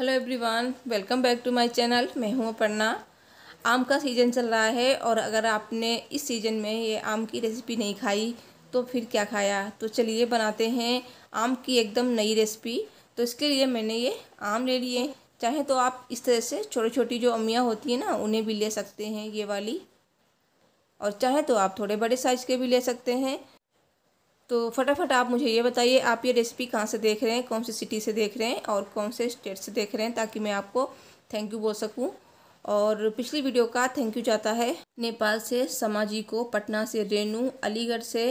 hello everyone welcome back to my channel मैं हूं अपर्णा आम का सीज़न चल रहा है और अगर आपने इस सीज़न में ये आम की रेसिपी नहीं खाई तो फिर क्या खाया तो चलिए बनाते हैं आम की एकदम नई रेसिपी तो इसके लिए मैंने ये आम ले लिए चाहे तो आप इस तरह से छोटी छोटी जो अमियाँ होती हैं ना उन्हें भी ले सकते हैं ये वाली और चाहे तो आप थोड़े बड़े साइज़ के भी ले सकते हैं तो फटाफट आप मुझे ये बताइए आप ये रेसिपी कहाँ से देख रहे हैं कौन सी सिटी से देख रहे हैं और कौन से स्टेट से देख रहे हैं ताकि मैं आपको थैंक यू बोल सकूँ और पिछली वीडियो का थैंक यू जाता है नेपाल से समा जी को पटना से रेनू अलीगढ़ से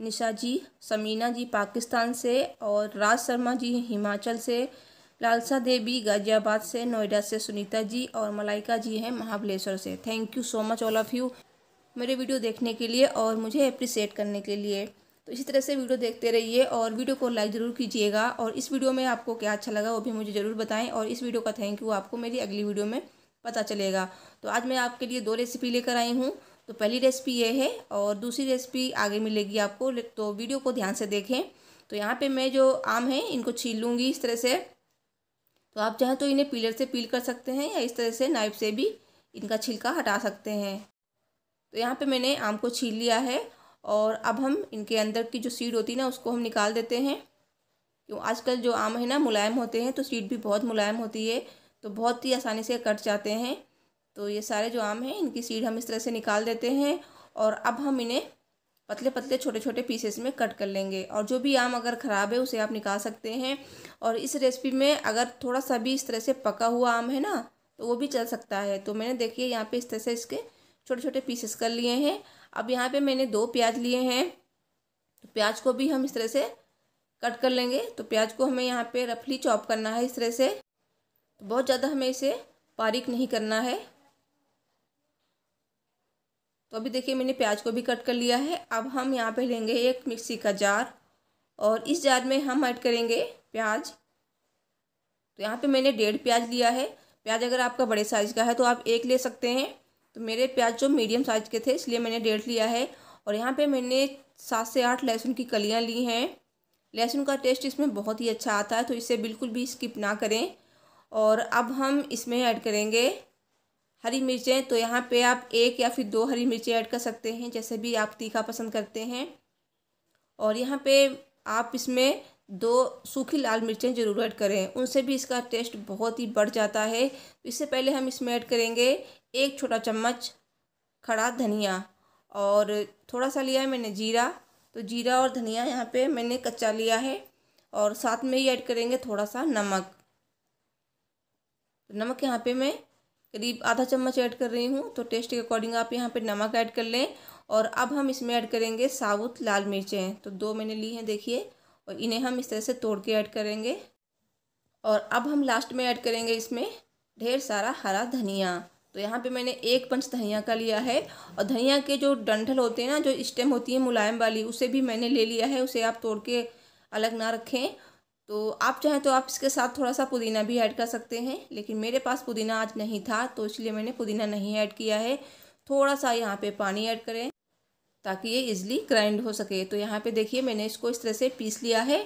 निशा जी समीना जी पाकिस्तान से और राज शर्मा जी हिमाचल से लालसा देवी गाजियाबाद से नोएडा से सुनीता जी और मलाइका जी हैं महाबलेश्वर से thank you so much all of you मेरे वीडियो देखने के लिए और मुझे अप्रिसिएट करने के लिए तो इसी तरह से वीडियो देखते रहिए और वीडियो को लाइक ज़रूर कीजिएगा और इस वीडियो में आपको क्या अच्छा लगा वो भी मुझे ज़रूर बताएं और इस वीडियो का थैंक यू आपको मेरी अगली वीडियो में पता चलेगा तो आज मैं आपके लिए दो रेसिपी लेकर आई हूँ तो पहली रेसिपी ये है और दूसरी रेसिपी आगे मिलेगी आपको तो वीडियो को ध्यान से देखें तो यहाँ पर मैं जो आम है इनको छील लूँगी इस तरह से तो आप चाहें तो इन्हें पीलर से पील कर सकते हैं या इस तरह से नाइफ से भी इनका छिलका हटा सकते हैं तो यहाँ पे मैंने आम को छील लिया है और अब हम इनके अंदर की जो सीड होती है ना उसको हम निकाल देते हैं क्यों आजकल जो आम है ना मुलायम होते हैं तो सीड भी बहुत मुलायम होती है तो बहुत ही आसानी से कट जाते हैं तो ये सारे जो आम हैं इनकी सीड हम इस तरह से निकाल देते हैं और अब हम इन्हें पतले पतले छोटे छोटे पीसेस में कट कर लेंगे और जो भी आम अगर ख़राब है उसे आप निकाल सकते हैं और इस रेसिपी में अगर थोड़ा सा भी इस तरह से पका हुआ आम है ना तो वो भी चल सकता है तो मैंने देखिए यहाँ पे इस तरह से इसके छोटे छोटे पीसेस कर लिए हैं अब यहाँ पे मैंने दो प्याज लिए हैं तो प्याज को भी हम इस तरह से कट कर लेंगे तो प्याज को हमें यहाँ पे रफली चॉप करना है इस तरह से तो बहुत ज़्यादा हमें इसे बारीक नहीं करना है तो अभी देखिए मैंने प्याज को भी कट कर लिया है अब हम यहाँ पे लेंगे एक मिक्सी का जार और इस जार में हम ऐड करेंगे प्याज तो यहाँ पे मैंने डेढ़ प्याज लिया है प्याज अगर आपका बड़े साइज़ का है तो आप एक ले सकते हैं तो मेरे प्याज जो मीडियम साइज़ के थे इसलिए मैंने डेढ़ लिया है और यहाँ पे मैंने सात से आठ लहसुन की कलियाँ ली हैं लहसुन का टेस्ट इसमें बहुत ही अच्छा आता है तो इसे बिल्कुल भी स्किप ना करें और अब हम इसमें ऐड करेंगे हरी मिर्चें तो यहाँ पे आप एक या फिर दो हरी मिर्चें ऐड कर सकते हैं जैसे भी आप तीखा पसंद करते हैं और यहाँ पे आप इसमें दो सूखी लाल मिर्चें ज़रूर ऐड करें उनसे भी इसका टेस्ट बहुत ही बढ़ जाता है इससे पहले हम इसमें ऐड करेंगे एक छोटा चम्मच खड़ा धनिया और थोड़ा सा लिया है मैंने जीरा तो जीरा और धनिया यहाँ पे मैंने कच्चा लिया है और साथ में ही ऐड करेंगे थोड़ा सा नमक तो नमक यहाँ पे मैं करीब आधा चम्मच ऐड कर रही हूँ तो टेस्ट के अकॉर्डिंग आप यहाँ पे नमक ऐड कर लें और अब हम इसमें ऐड करेंगे साबुत लाल मिर्चें तो दो मैंने ली हैं देखिए और इन्हें हम इस तरह से तोड़ के ऐड करेंगे और अब हम लास्ट में ऐड करेंगे इसमें ढेर सारा हरा धनिया तो यहाँ पे मैंने एक पंच धनिया का लिया है और धनिया के जो डंठल होते हैं ना जो स्टेम होती है मुलायम वाली उसे भी मैंने ले लिया है उसे आप तोड़ के अलग ना रखें तो आप चाहें तो आप इसके साथ थोड़ा सा पुदीना भी ऐड कर सकते हैं लेकिन मेरे पास पुदीना आज नहीं था तो इसलिए मैंने पुदीना नहीं ऐड किया है थोड़ा सा यहाँ पे पानी ऐड करें ताकि ये इजली ग्राइंड हो सके तो यहाँ पे देखिए मैंने इसको इस तरह से पीस लिया है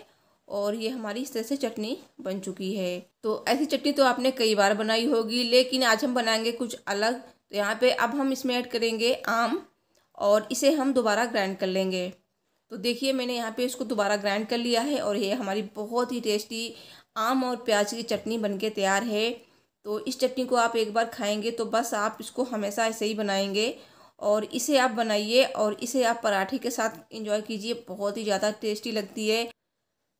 और ये हमारी इस तरह से चटनी बन चुकी है तो ऐसी चटनी तो आपने कई बार बनाई होगी लेकिन आज हम बनाएंगे कुछ अलग तो यहाँ पे अब हम इसमें ऐड करेंगे आम और इसे हम दोबारा ग्राइंड कर लेंगे तो देखिए मैंने यहाँ पे इसको दोबारा ग्राइंड कर लिया है और ये हमारी बहुत ही टेस्टी आम और प्याज की चटनी बन तैयार है तो इस चटनी को आप एक बार खाएँगे तो बस आप इसको हमेशा ऐसे ही बनाएँगे और इसे आप बनाइए और इसे आप पराठे के साथ इंजॉय कीजिए बहुत ही ज़्यादा टेस्टी लगती है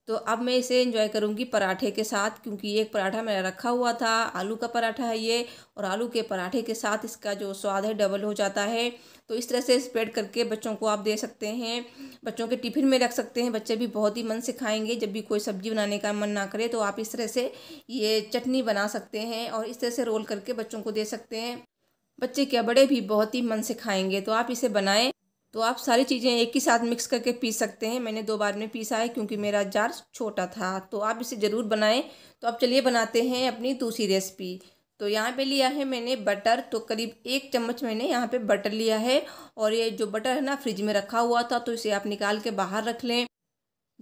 तो अब मैं इसे इंजॉय करूँगी पराठे के साथ क्योंकि एक पराठा मैंने रखा हुआ था आलू का पराठा है ये और आलू के पराठे के साथ इसका जो स्वाद है डबल हो जाता है तो इस तरह से स्प्रेड करके बच्चों को आप दे सकते हैं बच्चों के टिफ़िन में रख सकते हैं बच्चे भी बहुत ही मन से खाएंगे जब भी कोई सब्ज़ी बनाने का मन ना करे तो आप इस तरह से ये चटनी बना सकते हैं और इस तरह से रोल करके बच्चों को दे सकते हैं बच्चे क्या बड़े भी बहुत ही मन से खाएंगे तो आप इसे बनाएं तो आप सारी चीज़ें एक ही साथ मिक्स करके पी सकते हैं मैंने दो बार में पीसा है क्योंकि मेरा जार छोटा था तो आप इसे ज़रूर बनाएं तो आप चलिए बनाते हैं अपनी दूसरी रेसिपी तो यहाँ पे लिया है मैंने बटर तो करीब एक चम्मच मैंने यहाँ पे बटर लिया है और ये जो बटर है ना फ्रिज में रखा हुआ था तो इसे आप निकाल के बाहर रख लें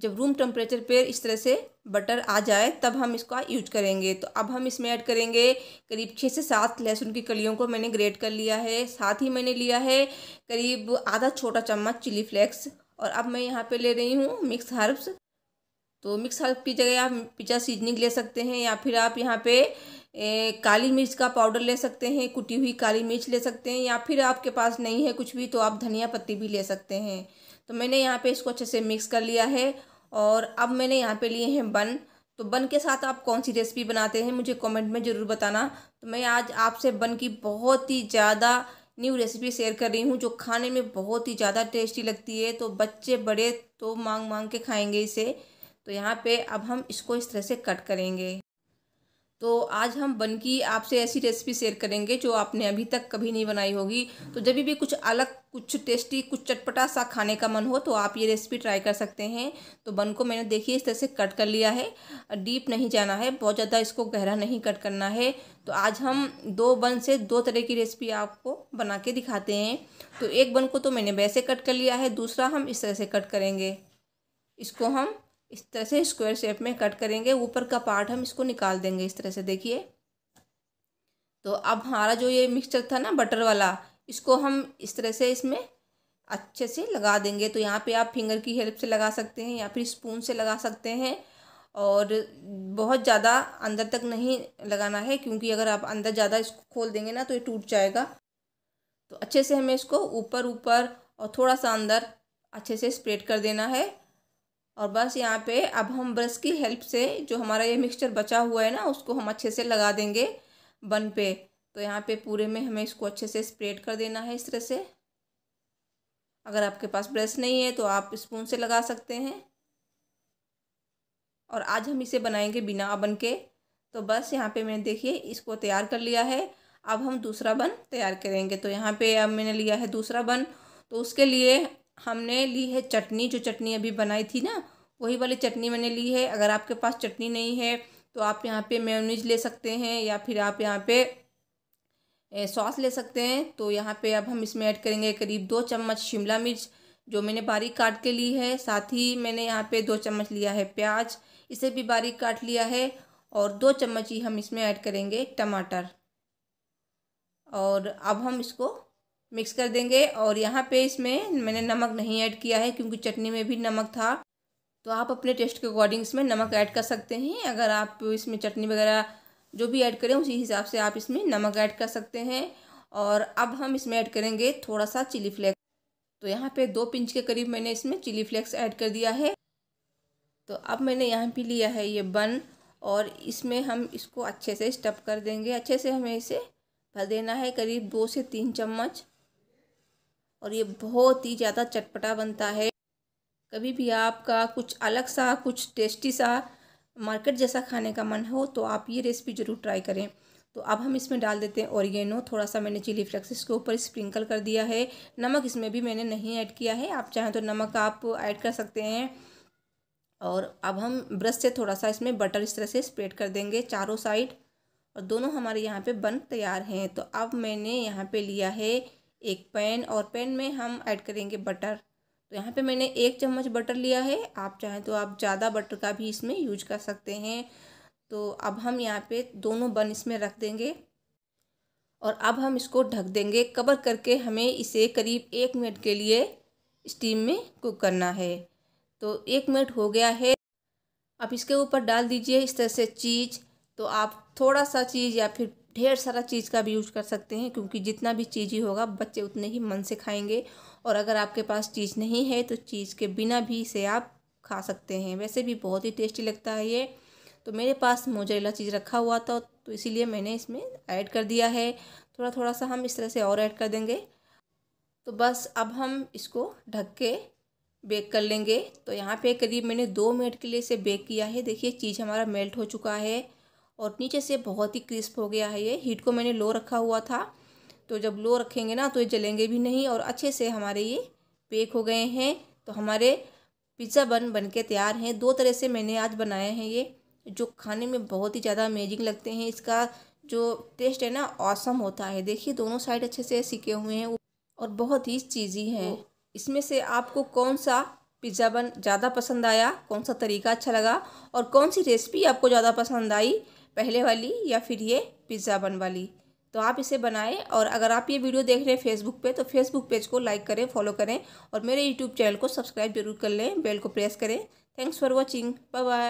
जब रूम टेम्परेचर पे इस तरह से बटर आ जाए तब हम इसका यूज करेंगे तो अब हम इसमें ऐड करेंगे करीब छः से सात लहसुन की कलियों को मैंने ग्रेट कर लिया है साथ ही मैंने लिया है करीब आधा छोटा चम्मच चिली फ्लेक्स और अब मैं यहाँ पे ले रही हूँ मिक्स हर्ब्स तो मिक्स हर्ब की जगह आप पिज्जा सीजनिंग ले सकते हैं या फिर आप यहाँ पे ए, काली मिर्च का पाउडर ले सकते हैं कुटी हुई काली मिर्च ले सकते हैं या फिर आपके पास नहीं है कुछ भी तो आप धनिया पत्ती भी ले सकते हैं तो मैंने यहाँ पे इसको अच्छे से मिक्स कर लिया है और अब मैंने यहाँ पे लिए हैं बन तो बन के साथ आप कौन सी रेसिपी बनाते हैं मुझे कमेंट में ज़रूर बताना तो मैं आज आपसे बन की बहुत ही ज़्यादा न्यू रेसिपी शेयर कर रही हूँ जो खाने में बहुत ही ज़्यादा टेस्टी लगती है तो बच्चे बड़े तो मांग मांग के खाएंगे इसे तो यहाँ पे अब हम इसको इस तरह से कट करेंगे तो आज हम बन की आपसे ऐसी रेसिपी शेयर करेंगे जो आपने अभी तक कभी नहीं बनाई होगी तो जब भी कुछ अलग कुछ टेस्टी कुछ चटपटा सा खाने का मन हो तो आप ये रेसिपी ट्राई कर सकते हैं तो बन को मैंने देखिए इस तरह से कट कर लिया है डीप नहीं जाना है बहुत ज़्यादा इसको गहरा नहीं कट करना है तो आज हम दो बन से दो तरह की रेसिपी आपको बना के दिखाते हैं तो एक बन को तो मैंने वैसे कट कर लिया है दूसरा हम इस तरह से कट करेंगे इसको हम इस तरह से स्क्वायर शेप में कट करेंगे ऊपर का पार्ट हम इसको निकाल देंगे इस तरह से देखिए तो अब हमारा जो ये मिक्सचर था ना बटर वाला इसको हम इस तरह से इसमें अच्छे से लगा देंगे तो यहाँ पे आप फिंगर की हेल्प से लगा सकते हैं या फिर स्पून से लगा सकते हैं और बहुत ज़्यादा अंदर तक नहीं लगाना है क्योंकि अगर आप अंदर ज़्यादा इसको खोल देंगे ना तो ये टूट जाएगा तो अच्छे से हमें इसको ऊपर ऊपर और थोड़ा सा अंदर अच्छे से स्प्रेड कर देना है और बस यहाँ पे अब हम ब्रश की हेल्प से जो हमारा ये मिक्सचर बचा हुआ है ना उसको हम अच्छे से लगा देंगे बन पे तो यहाँ पे पूरे में हमें इसको अच्छे से स्प्रेड कर देना है इस तरह से अगर आपके पास ब्रश नहीं है तो आप स्पून से लगा सकते हैं और आज हम इसे बनाएंगे बिना अबन के तो बस यहाँ पे मैंने देखिए इसको तैयार कर लिया है अब हम दूसरा बन तैयार करेंगे तो यहाँ पे अब मैंने लिया है दूसरा बन तो उसके लिए हमने ली है चटनी जो चटनी अभी बनाई थी ना वही वाली चटनी मैंने ली है अगर आपके पास चटनी नहीं है तो आप यहाँ पे मेयोनीज ले सकते हैं या फिर आप यहाँ पे सॉस ले सकते हैं तो यहाँ पे अब हम इसमें ऐड करेंगे करीब दो चम्मच शिमला मिर्च जो मैंने बारीक काट के ली है साथ ही मैंने यहाँ पे दो चम्मच लिया है प्याज इसे भी बारीक काट लिया है और दो चम्मच ही हम इसमें ऐड करेंगे टमाटर और अब हम इसको मिक्स कर देंगे और यहाँ पे इसमें मैंने नमक नहीं ऐड किया है क्योंकि चटनी में भी नमक था तो आप अपने टेस्ट के अकॉर्डिंग इसमें नमक ऐड कर सकते हैं अगर आप इसमें चटनी वगैरह जो भी ऐड करें उसी हिसाब से आप इसमें नमक ऐड कर सकते हैं और अब हम इसमें ऐड करेंगे थोड़ा सा चिली फ्लेक्स तो यहाँ पे दो पिंच के करीब मैंने इसमें चिली फ्लेक्स ऐड कर दिया है तो अब मैंने यहाँ पे लिया है ये बन और इसमें हम इसको अच्छे से स्टफ कर देंगे अच्छे से हमें इसे भर देना है करीब दो से तीन चम्मच और ये बहुत ही ज़्यादा चटपटा बनता है कभी भी आपका कुछ अलग सा कुछ टेस्टी सा मार्केट जैसा खाने का मन हो तो आप ये रेसिपी ज़रूर ट्राई करें तो अब हम इसमें डाल देते हैं औरिगेनो थोड़ा सा मैंने चिली फ्लेक्स इसके ऊपर स्प्रिंकल कर दिया है नमक इसमें भी मैंने नहीं ऐड किया है आप चाहें तो नमक आप ऐड कर सकते हैं और अब हम ब्रश से थोड़ा सा इसमें बटर इस तरह से स्प्रेड कर देंगे चारों साइड और दोनों हमारे यहाँ पे बन तैयार हैं तो अब मैंने यहाँ पे लिया है एक पैन और पैन में हम ऐड करेंगे बटर तो यहाँ पे मैंने एक चम्मच बटर लिया है आप चाहें तो आप ज़्यादा बटर का भी इसमें यूज कर सकते हैं तो अब हम यहाँ पे दोनों बन इसमें रख देंगे और अब हम इसको ढक देंगे कवर करके हमें इसे करीब एक मिनट के लिए स्टीम में कुक करना है तो एक मिनट हो गया है अब इसके ऊपर डाल दीजिए इस तरह से चीज़ तो आप थोड़ा सा चीज़ या फिर ढेर सारा चीज़ का भी यूज कर सकते हैं क्योंकि जितना भी चीज़ ही होगा बच्चे उतने ही मन से खाएंगे और अगर आपके पास चीज़ नहीं है तो चीज़ के बिना भी इसे आप खा सकते हैं वैसे भी बहुत ही टेस्टी लगता है ये तो मेरे पास मोजरेला चीज़ रखा हुआ था तो इसीलिए मैंने इसमें ऐड कर दिया है थोड़ा थोड़ा सा हम इस तरह से और ऐड कर देंगे तो बस अब हम इसको ढक के बेक कर लेंगे तो यहाँ पे करीब मैंने दो मिनट के लिए इसे बेक किया है देखिए चीज़ हमारा मेल्ट हो चुका है और नीचे से बहुत ही क्रिस्प हो गया है ये हीट को मैंने लो रखा हुआ था तो जब लो रखेंगे ना तो ये जलेंगे भी नहीं और अच्छे से हमारे ये बेक हो गए हैं तो हमारे पिज़्ज़ा बन बन के तैयार हैं दो तरह से मैंने आज बनाए हैं ये जो खाने में बहुत ही ज़्यादा अमेजिंग लगते हैं इसका जो टेस्ट है ना औसम होता है देखिए दोनों साइड अच्छे से सीखे हुए हैं और बहुत ही चीज़ी है इसमें से आपको कौन सा पिज़्ज़ा बन ज़्यादा पसंद आया कौन सा तरीका अच्छा लगा और कौन सी रेसिपी आपको ज़्यादा पसंद आई पहले वाली या फिर ये पिज़्ज़ा बन वाली तो आप इसे बनाएं और अगर आप ये वीडियो देख रहे हैं फेसबुक पे तो फेसबुक पेज को लाइक करें फॉलो करें और मेरे यूट्यूब चैनल को सब्सक्राइब जरूर कर लें बेल को प्रेस करें thanks for watching bye bye